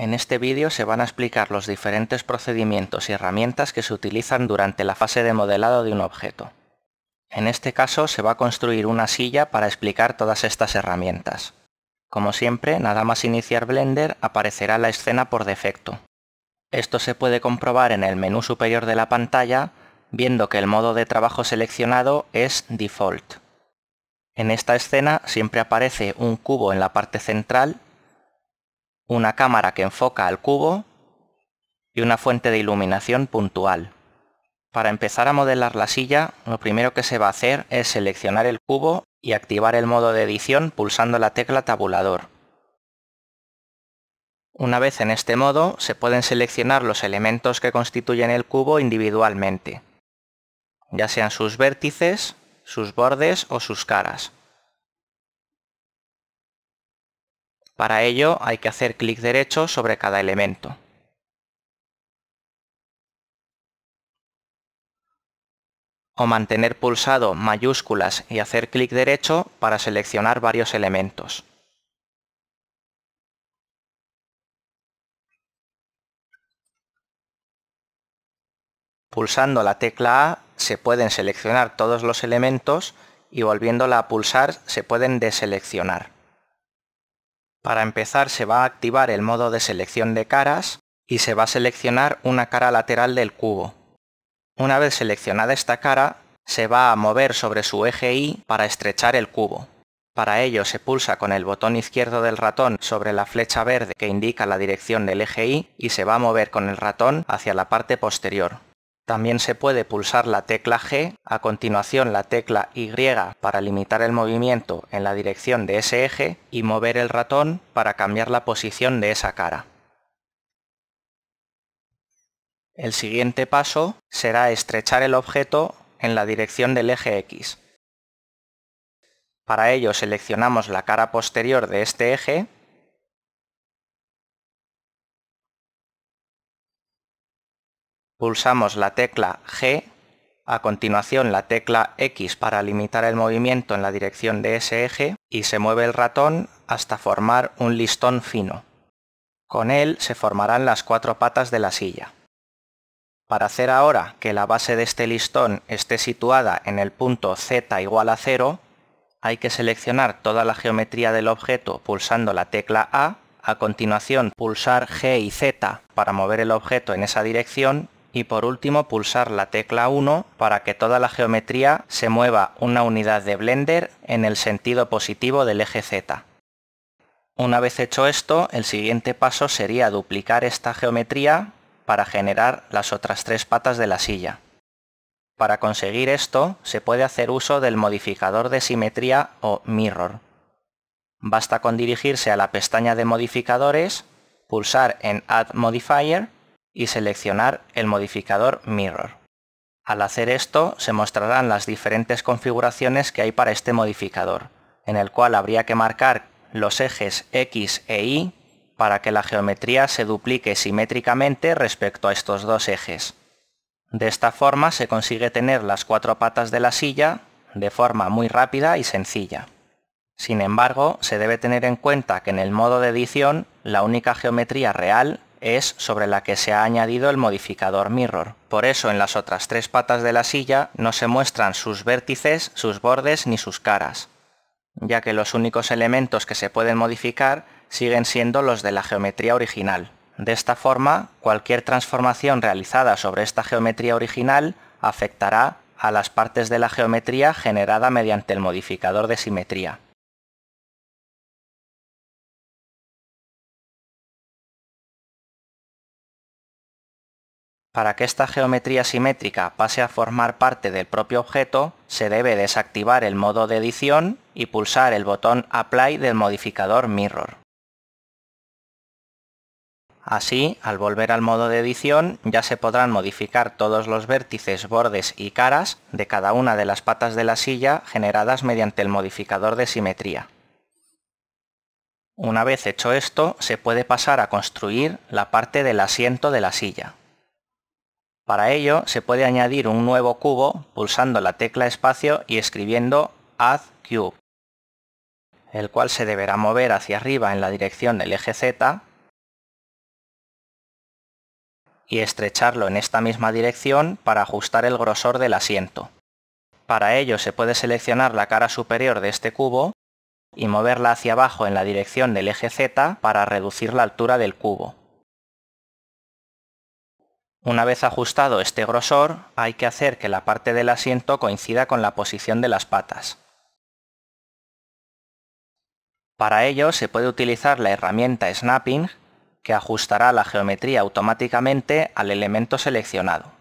En este vídeo se van a explicar los diferentes procedimientos y herramientas que se utilizan durante la fase de modelado de un objeto. En este caso se va a construir una silla para explicar todas estas herramientas. Como siempre, nada más iniciar Blender aparecerá la escena por defecto. Esto se puede comprobar en el menú superior de la pantalla, viendo que el modo de trabajo seleccionado es Default. En esta escena siempre aparece un cubo en la parte central una cámara que enfoca al cubo y una fuente de iluminación puntual. Para empezar a modelar la silla, lo primero que se va a hacer es seleccionar el cubo y activar el modo de edición pulsando la tecla tabulador. Una vez en este modo, se pueden seleccionar los elementos que constituyen el cubo individualmente, ya sean sus vértices, sus bordes o sus caras. Para ello hay que hacer clic derecho sobre cada elemento. O mantener pulsado mayúsculas y hacer clic derecho para seleccionar varios elementos. Pulsando la tecla A se pueden seleccionar todos los elementos y volviéndola a pulsar se pueden deseleccionar. Para empezar se va a activar el modo de selección de caras y se va a seleccionar una cara lateral del cubo. Una vez seleccionada esta cara, se va a mover sobre su eje i para estrechar el cubo. Para ello se pulsa con el botón izquierdo del ratón sobre la flecha verde que indica la dirección del eje i y se va a mover con el ratón hacia la parte posterior. También se puede pulsar la tecla G, a continuación la tecla Y para limitar el movimiento en la dirección de ese eje y mover el ratón para cambiar la posición de esa cara. El siguiente paso será estrechar el objeto en la dirección del eje X. Para ello seleccionamos la cara posterior de este eje pulsamos la tecla G, a continuación la tecla X para limitar el movimiento en la dirección de ese eje y se mueve el ratón hasta formar un listón fino. Con él se formarán las cuatro patas de la silla. Para hacer ahora que la base de este listón esté situada en el punto Z igual a 0, hay que seleccionar toda la geometría del objeto pulsando la tecla A, a continuación pulsar G y Z para mover el objeto en esa dirección y por último pulsar la tecla 1 para que toda la geometría se mueva una unidad de Blender en el sentido positivo del eje Z. Una vez hecho esto, el siguiente paso sería duplicar esta geometría para generar las otras tres patas de la silla. Para conseguir esto, se puede hacer uso del modificador de simetría o Mirror. Basta con dirigirse a la pestaña de modificadores, pulsar en Add Modifier y seleccionar el modificador Mirror. Al hacer esto se mostrarán las diferentes configuraciones que hay para este modificador, en el cual habría que marcar los ejes X e Y para que la geometría se duplique simétricamente respecto a estos dos ejes. De esta forma se consigue tener las cuatro patas de la silla de forma muy rápida y sencilla. Sin embargo, se debe tener en cuenta que en el modo de edición la única geometría real es sobre la que se ha añadido el modificador mirror. Por eso en las otras tres patas de la silla no se muestran sus vértices, sus bordes ni sus caras, ya que los únicos elementos que se pueden modificar siguen siendo los de la geometría original. De esta forma, cualquier transformación realizada sobre esta geometría original afectará a las partes de la geometría generada mediante el modificador de simetría. Para que esta geometría simétrica pase a formar parte del propio objeto, se debe desactivar el modo de edición y pulsar el botón Apply del modificador Mirror. Así, al volver al modo de edición, ya se podrán modificar todos los vértices, bordes y caras de cada una de las patas de la silla generadas mediante el modificador de simetría. Una vez hecho esto, se puede pasar a construir la parte del asiento de la silla. Para ello se puede añadir un nuevo cubo pulsando la tecla espacio y escribiendo Add Cube, el cual se deberá mover hacia arriba en la dirección del eje Z y estrecharlo en esta misma dirección para ajustar el grosor del asiento. Para ello se puede seleccionar la cara superior de este cubo y moverla hacia abajo en la dirección del eje Z para reducir la altura del cubo. Una vez ajustado este grosor, hay que hacer que la parte del asiento coincida con la posición de las patas. Para ello se puede utilizar la herramienta Snapping, que ajustará la geometría automáticamente al elemento seleccionado.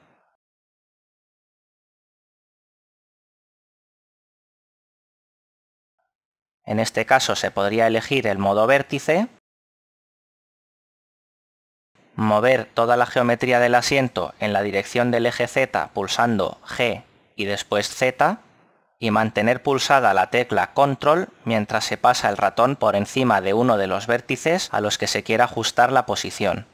En este caso se podría elegir el modo vértice mover toda la geometría del asiento en la dirección del eje Z pulsando G y después Z y mantener pulsada la tecla Control mientras se pasa el ratón por encima de uno de los vértices a los que se quiera ajustar la posición.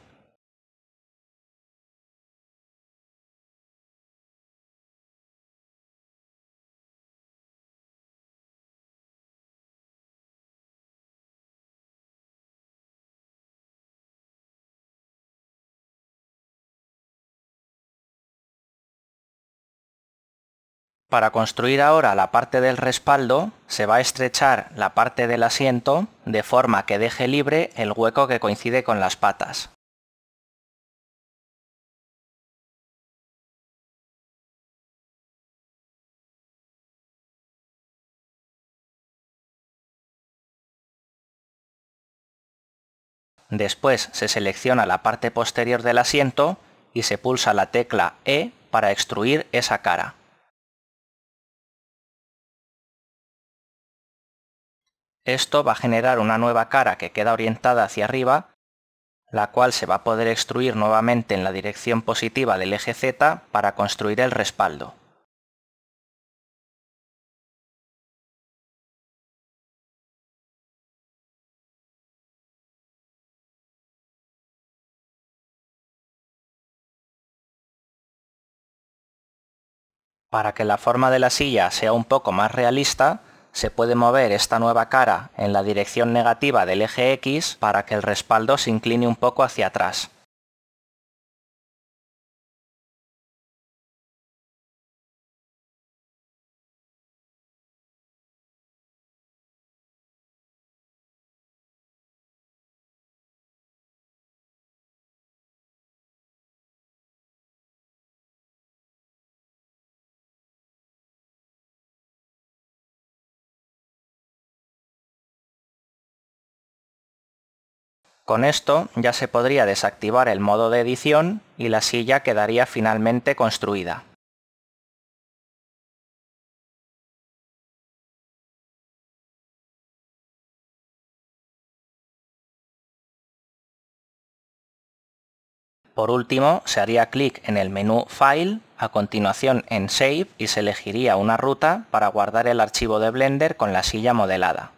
para construir ahora la parte del respaldo, se va a estrechar la parte del asiento de forma que deje libre el hueco que coincide con las patas. Después se selecciona la parte posterior del asiento y se pulsa la tecla E para extruir esa cara. Esto va a generar una nueva cara que queda orientada hacia arriba, la cual se va a poder extruir nuevamente en la dirección positiva del eje Z para construir el respaldo. Para que la forma de la silla sea un poco más realista, se puede mover esta nueva cara en la dirección negativa del eje X para que el respaldo se incline un poco hacia atrás. Con esto ya se podría desactivar el modo de edición y la silla quedaría finalmente construida. Por último, se haría clic en el menú File, a continuación en Save y se elegiría una ruta para guardar el archivo de Blender con la silla modelada.